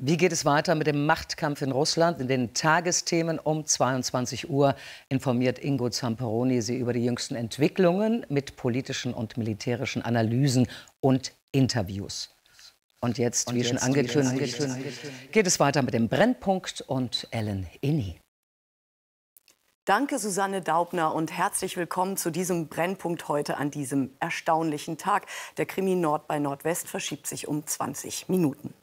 Wie geht es weiter mit dem Machtkampf in Russland? In den Tagesthemen um 22 Uhr informiert Ingo Zamperoni Sie über die jüngsten Entwicklungen mit politischen und militärischen Analysen und Interviews. Und jetzt, und wie jetzt, schon angekündigt, geht es weiter mit dem Brennpunkt und Ellen Inni. Danke, Susanne Daubner, und herzlich willkommen zu diesem Brennpunkt heute an diesem erstaunlichen Tag. Der Krimi Nord bei Nordwest verschiebt sich um 20 Minuten.